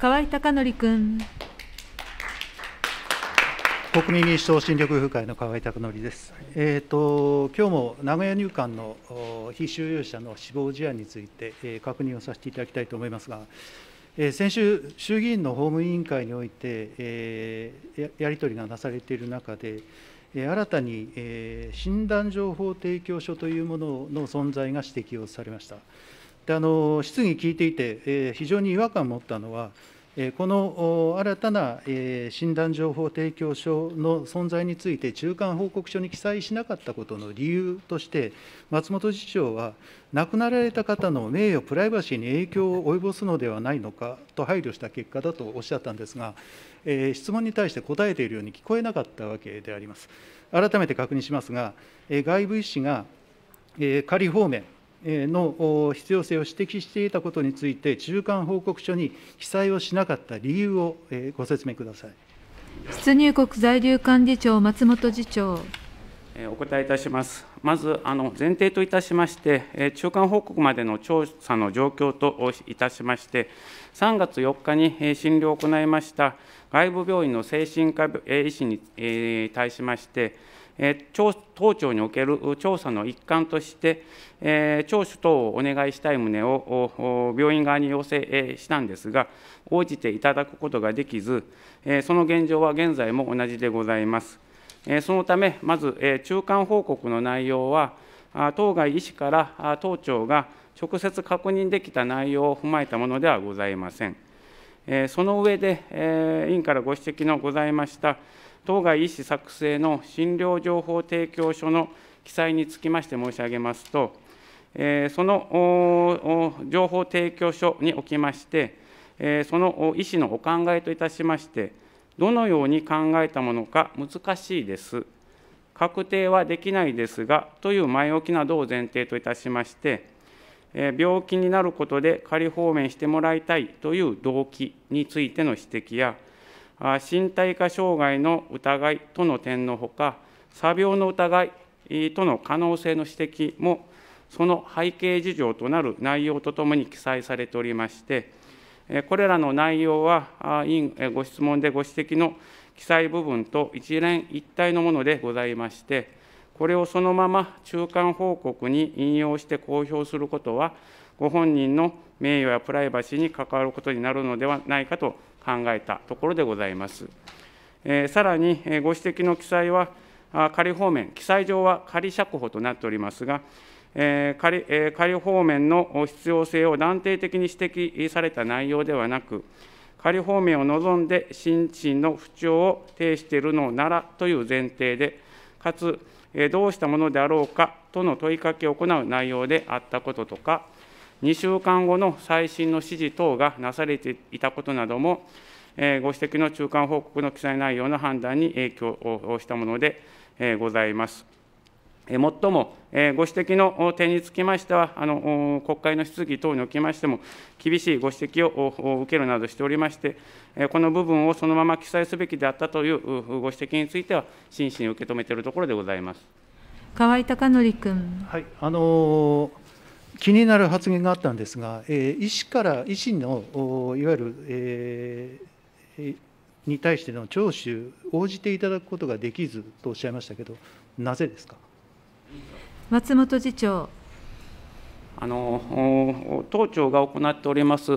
河合貴則君。国民民主党新緑風会の河合拓則です。えっ、ー、と今日も名古屋入管の被収容者の死亡事案について、えー、確認をさせていただきたいと思いますが、え先週衆議院の法務委員会において、えやり取りがなされている中で。新たに、え診断情報提供書というものの存在が指摘をされました。あの質疑聞いていて、え非常に違和感を持ったのは、えこの新たな、え診断情報提供書の存在について、中間報告書に記載しなかったことの理由として、松本次長は、亡くなられた方の名誉、プライバシーに影響を及ぼすのではないのかと配慮した結果だとおっしゃったんですが、え質問に対して答えているように聞こえなかったわけであります。改めて確認しますが、え外部医師が、え仮方面、の必要性を指摘していたことについて、中間報告書に記載をしなかった理由をご説明ください出入国在留管理庁、松本次長。お答えいたします。まず、あの前提といたしまして、中間報告までの調査の状況といたしまして、3月4日に診療を行いました外部病院の精神科医師に対しまして、当庁における調査の一環として、聴取等をお願いしたい旨を病院側に要請したんですが、応じていただくことができず、その現状は現在も同じでございます。そのため、まず中間報告の内容は、当該医師から当庁が直接確認できた内容を踏まえたものではございません。その上で、委員からご指摘のございました当該医師作成の診療情報提供書の記載につきまして申し上げますと、その情報提供書におきまして、その医師のお考えといたしまして、どのように考えたものか難しいです、確定はできないですが、という前置きなどを前提といたしまして、病気になることで仮放免してもらいたいという動機についての指摘や、身体化障害の疑いとの点のほか、作病の疑いとの可能性の指摘も、その背景事情となる内容とともに記載されておりまして、これらの内容は、委員ご質問でご指摘の記載部分と一連一体のものでございまして、これをそのまま中間報告に引用して公表することは、ご本人の名誉やプライバシーに関わることになるのではないかと考えたところでございます。えさらに、えご指摘の記載は、仮方面、記載上は仮釈放となっておりますが、え仮え仮方面の必要性を断定的に指摘された内容ではなく、仮方面を望んで心身の不調を呈しているのならという前提で、かつ、えどうしたものであろうかとの問いかけを行う内容であったこととか、2週間後の最新の指示等がなされていたことなども、ご指摘の中間報告の記載内容の判断に影響をしたものでございます。もっとも、ご指摘の点につきましては、あの国会の質疑等におきましても、厳しいご指摘を受けるなどしておりまして、この部分をそのまま記載すべきであったというご指摘については、真摯に受け止めているところでございます河合貴則君。はいあのー気になる発言があったんですが、えー、医師から医師のいわゆる、えー、に対しての聴取、応じていただくことができずとおっしゃいましたけど、なぜですか松本次長。あの当庁が行っております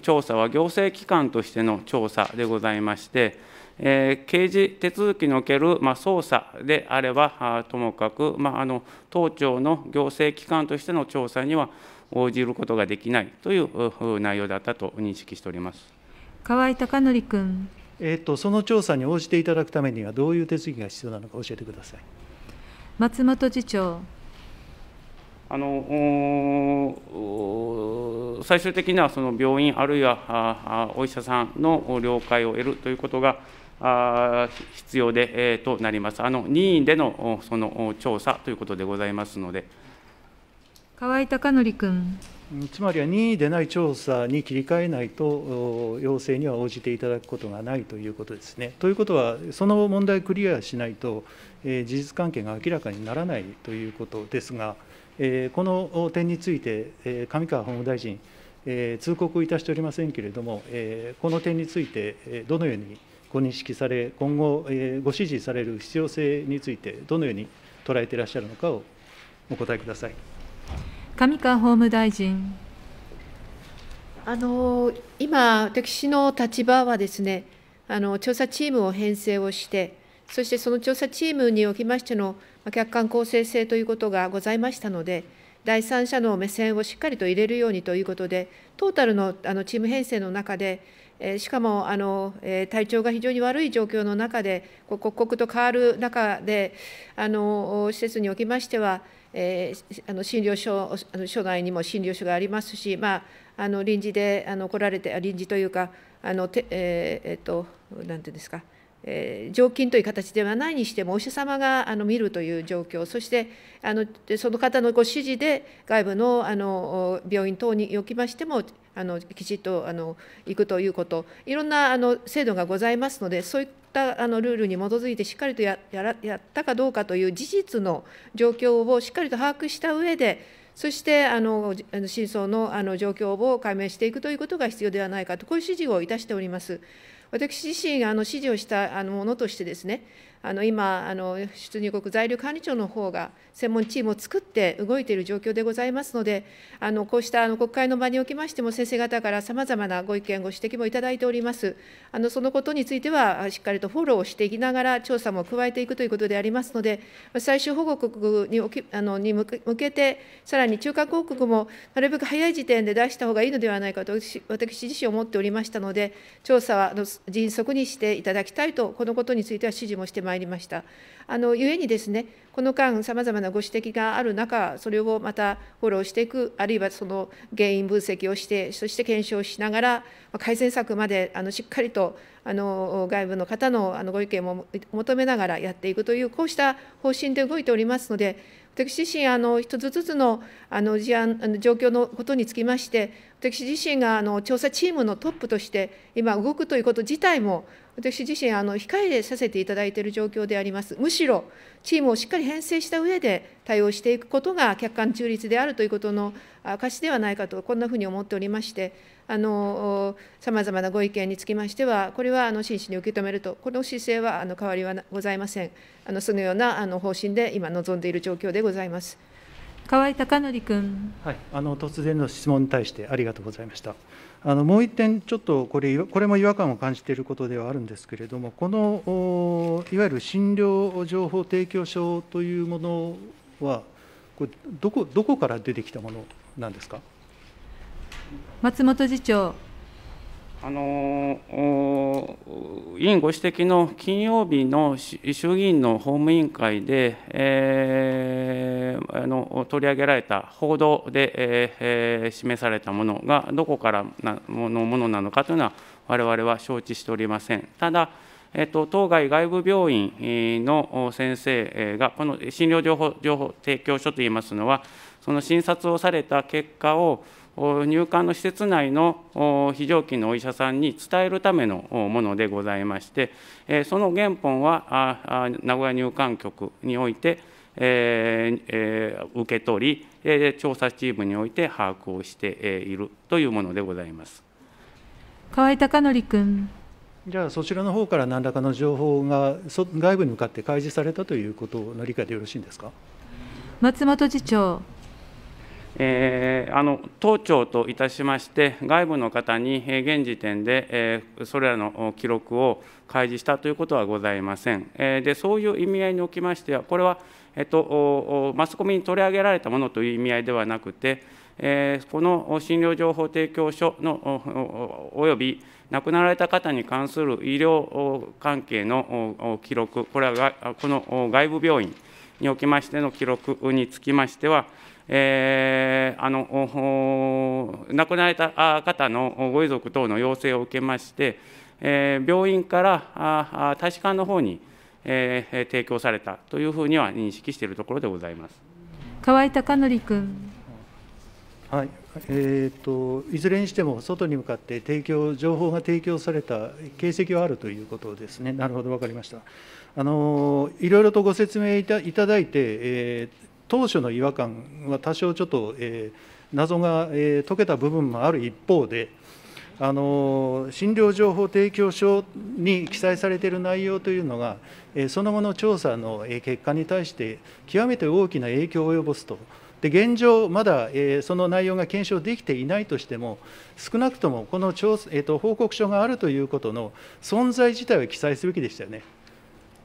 調査は行政機関としての調査でございまして、え刑事手続きにおける、ま捜査であればともかく、まあ、あの当庁の行政機関としての調査には応じることができないという内容だったと認識しております河合貴則君、えーとその調査に応じていただくためにはどういう手続きが必要なのか教えてください松本次長あの最終的にはその病院あるいはお医者さんの了解を得るということが必要で、えとなります。あの任意でのその調査ということでございますので。河合孝則君。つまりは任意でない調査に切り替えないと、要請には応じていただくことがないということですね。ということは、その問題クリアしないと、え事実関係が明らかにならないということですが、えー、この点について、え上川法務大臣、え通告いたしておりませんけれども、えこの点について、えどのようにご認識され、今後、えご指示される必要性について、どのように捉えていらっしゃるのかをお答えください上川法務大臣。あの今、私の立場はですねあの、調査チームを編成をして、そしてその調査チームにおきましての客観公正性ということがございましたので、第三者の目線をしっかりと入れるようにということで、トータルのあのチーム編成の中で、えしかもあの、え体調が非常に悪い状況の中で、刻々と変わる中で、あの施設におきましては、えー、あの診療所あの所内にも診療所がありますし、まあ、あの臨時であの来られて、臨時というか、あのてえー、えー、っとなんていうんですか、えー、常勤という形ではないにしてもお医者様があの見るという状況そしてあのその方のご指示で外部のあの病院等におきましてもあのきちっとあの行くということいろんなあの制度がございますのでそういったあのルールに基づいてしっかりとやややったかどうかという事実の状況をしっかりと把握した上でそしてあの真相のあの状況を解明していくということが必要ではないかとこういう指示をいたしております。私自身あの指示をしたものとしてですねあの今あの、出入国在留管理庁の方が専門チームを作って動いている状況でございますので、あのこうしたあの国会の場におきましても、先生方からさまざまなご意見、ご指摘もいただいております。あのそのことについては、しっかりとフォローをしていきながら、調査も加えていくということでありますので、最終報告におきあのに向けて、さらに中間報告もなるべく早い時点で出した方がいいのではないかと私、私自身思っておりましたので、調査は迅速にしていただきたいと、このことについては指示もしてまます。まいりました。あの故にですね、この間、さまざまなご指摘がある中、それをまたフォローしていく、あるいはその原因分析をして、そして検証しながら、改善策まであのしっかりとあの外部の方のあのご意見も求めながらやっていくという、こうした方針で動いておりますので、私自身あの一つずつのあの事案あの状況のことにつきまして私自身があの調査チームのトップとして今動くということ自体も私自身あの控えさせていただいている状況でありますむしろチームをしっかり編成した上で対応していくことが客観中立であるということの証ではないかとこんなふうに思っておりましてあの様々なご意見につきましては、これはあの真摯に受け止めると、この姿勢はあの変わりはございません。あのそのようなあの方針で今望んでいる状況でございます。河合孝則君。はい、あの突然の質問に対してありがとうございました。あのもう一点、ちょっとこれこれも違和感を感じていることではあるんですけれども、このいわゆる診療情報提供書というものは、これどこどこから出てきたものなんですか。松本次長。あの委員ご指摘の金曜日の衆議院の法務委員会で、えー、あの取り上げられた報道で、えー、示されたものがどこからものものなのかというのは、我々は承知しておりません。ただえっと、当該外部病院の先生が、この診療情報情報提供書といいますのは、その診察をされた結果を、入管の施設内の非常勤のお医者さんに伝えるためのものでございまして、その原本は名古屋入管局において、受け取り、調査チームにおいて把握をしているというものでございます河合貴則君。じゃあ、そちらの方から何らかの情報が外部に向かって開示されたということの理解でよろしいんですか松本次長。えー、あの当庁といたしまして、外部の方に、え現時点で、えー、それらの記録を開示したということはございません。えー、でそういう意味合いにおきましては、これは、えー、っと、とマスコミに取り上げられたものという意味合いではなくて、えー、この診療情報提供書のおよび亡くなられた方に関する医療関係の記録、これはこの外部病院におきましての記録につきましては、えー、あの亡くなられた方のご遺族等の要請を受けまして、えー、病院からああ大使館の方に、えー、提供されたというふうには認識しているところでございます河合貴則君。はいえーと、いずれにしても、外に向かって提供情報が提供された形跡はあるということですね、なるほど、分かりました。あのいろいろとご説明いただいて、えー当初の違和感は多少ちょっと、えー、謎が、えー、解けた部分もある一方で、あの診療情報提供書に記載されている内容というのが、その後の調査の結果に対して、極めて大きな影響を及ぼすと。で現状、まだ、えー、その内容が検証できていないとしても、少なくともこの調、えーと、と報告書があるということの存在自体は記載すべきでしたよね。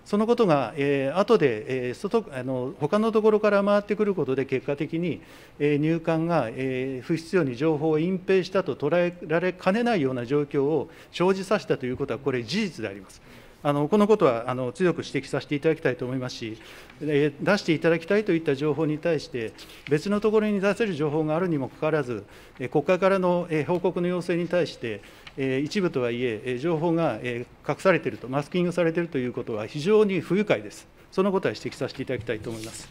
そのことが、えー、後で、えー、外あの他のところから回ってくることで、結果的に、えー、入管が、えー、不必要に情報を隠蔽したと捉えられかねないような状況を生じさせたということは、これ、事実であります。あのこのことはあの強く指摘させていただきたいと思いますし、出していただきたいといった情報に対して、別のところに出せる情報があるにもかかわらず、国会からの、報告の要請に対して、一部とはいえ、情報が、隠されていると、マスキングされているということは、非常に不愉快です。そのことは指摘させていただきたいと思います。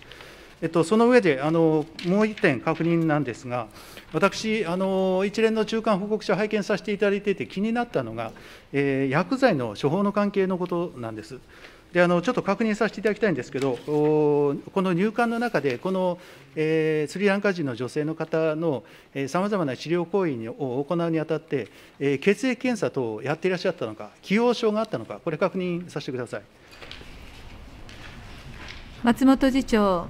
えっと、その上であのもう1点確認なんですが、私、あの一連の中間報告書を拝見させていただいていて、気になったのが、えー、薬剤の処方の関係のことなんです。であのちょっと確認させていただきたいんですけど、この入管の中で、この、えー、スリランカ人の女性の方のさまざまな治療行為を行うにあたって、えー、血液検査等をやっていらっしゃったのか、既往症があったのか、これ、確認させてください。松本次長。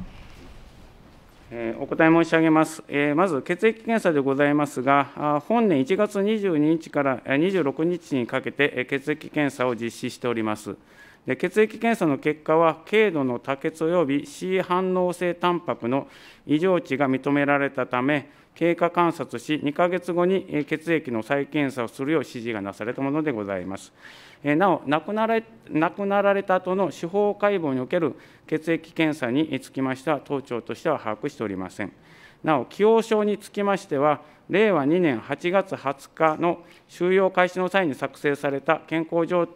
お答え申し上げます。まず、血液検査でございますが、本年1月22日から26日にかけて、血液検査を実施しております。で血液検査の結果は、軽度の多血及び C 反応性タンパクの異常値が認められたため、経過観察し、2か月後に血液の再検査をするよう指示がなされたものでございます。なお亡くなられ、亡くなられた後の司法解剖における血液検査につきましては、当庁としては把握しておりません。なお、既往症につきましては、令和2年8月20日の収容開始の際に作成された健康状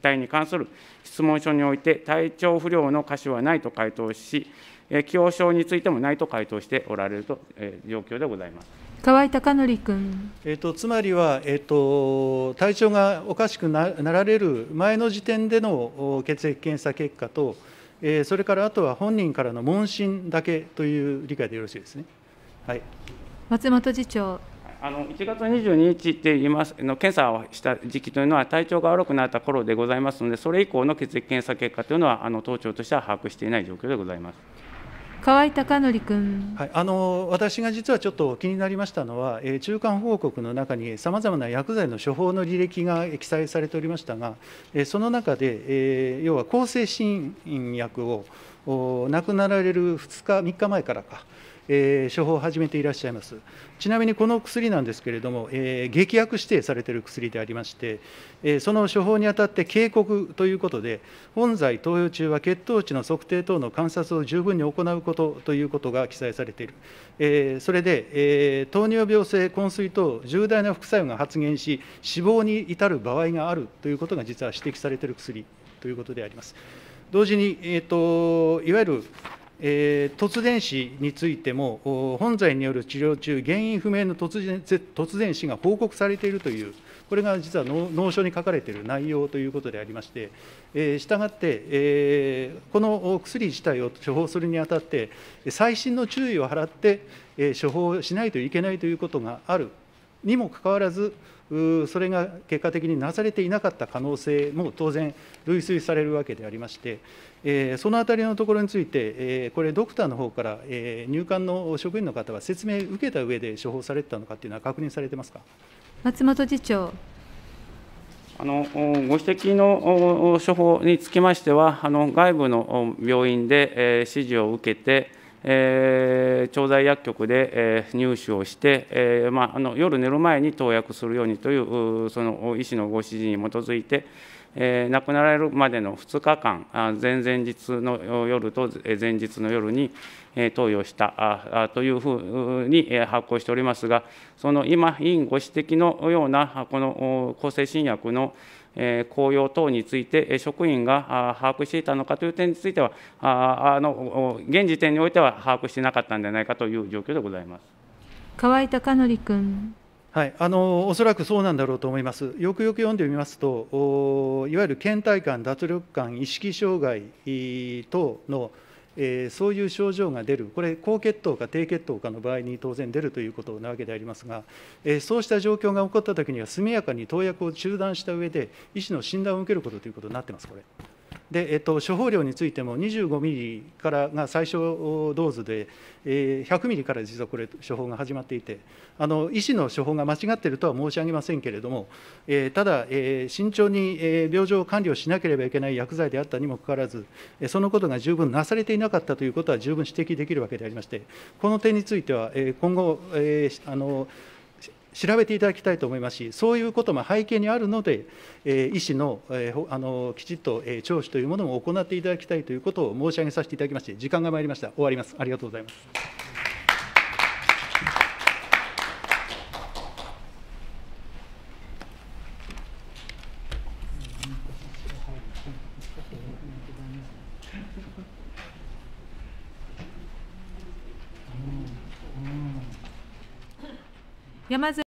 態に関する質問書において、体調不良の箇所はないと回答し、既往症についてもないと回答しておられると、え状況でございます。河合孝則君、えーと、つまりは、えーと、体調がおかしくなられる前の時点での血液検査結果と、えー、それからあとは本人からの問診だけという理解でよろしいですね。はい、松本次長あの1月22日って言いますの検査をした時期というのは体調が悪くなった頃でございますので、それ以降の血液検査結果というのはあの当庁としては把握していない状況でございます。河合孝則君、はい、あの私が実はちょっと気になりましたのは、えー、中間報告の中にさまざまな薬剤の処方の履歴が記載されておりましたが、えー、その中で、えー、要は向精神薬を亡くなられる2日、3日前からか。え処方を始めていらっしゃいます。ちなみにこの薬なんですけれども、えー、劇薬指定されている薬でありまして、えー、その処方にあたって警告ということで、本剤投与中は血糖値の測定等の観察を十分に行うことということが記載されている。えー、それで、え糖尿病性昏睡等重大な副作用が発現し、死亡に至る場合があるということが実は指摘されている薬ということであります。同時に、えーといわゆるえー、突然死についても、本罪による治療中、原因不明の突然突然死が報告されているという、これが実は脳書に書かれている内容ということでありまして、えー、したがって、えー、この薬自体を処方するにあたって、細心の注意を払って、えー、処方しないといけないということがあるにもかかわらず、それが結果的になされていなかった可能性も当然、類推されるわけでありまして、そのあたりのところについて、これ、ドクターの方から入管の職員の方は説明受けた上で処方されてたのかというのは、確認されてますか松本次長。あのご指摘の処方につきましては、あの外部の病院で指示を受けて、えー、調剤薬局で、えー、入手をして、えーまあ、あの夜寝る前に投薬するようにというその医師のご指示に基づいて、えー、亡くなられるまでの2日間、前々日の夜と前日の夜に、投与したというふうに、発行しておりますが、その今、委員ご指摘のような、この向精神薬の効用等について、職員が把握していたのかという点については、あの現時点においては把握していなかったんではないかという状況でございます。河合孝則君。はい、あのおそらくそうなんだろうと思います、よくよく読んでみますと、いわゆる倦怠感、脱力感、意識障害等の、えー、そういう症状が出る、これ、高血糖か低血糖かの場合に当然出るということなわけでありますが、えー、そうした状況が起こったときには、速やかに投薬を中断した上で、医師の診断を受けることということになってます、これ。で、えっと、処方量についても25ミリからが最小ドーズで、え100ミリから実はこれ、処方が始まっていて、あの医師の処方が間違っているとは申し上げませんけれども、えー、ただ、えー、慎重に、え病状を管理をしなければいけない薬剤であったにもかかわらず、えそのことが十分なされていなかったということは十分指摘できるわけでありまして、この点については、え今後、えー、あの、調べていただきたいと思いますし、そういうことも背景にあるので、医師のあのきちっと聴取というものも行っていただきたいということを申し上げさせていただきまして、時間が参りました、終わります。ありがとうございます Amazon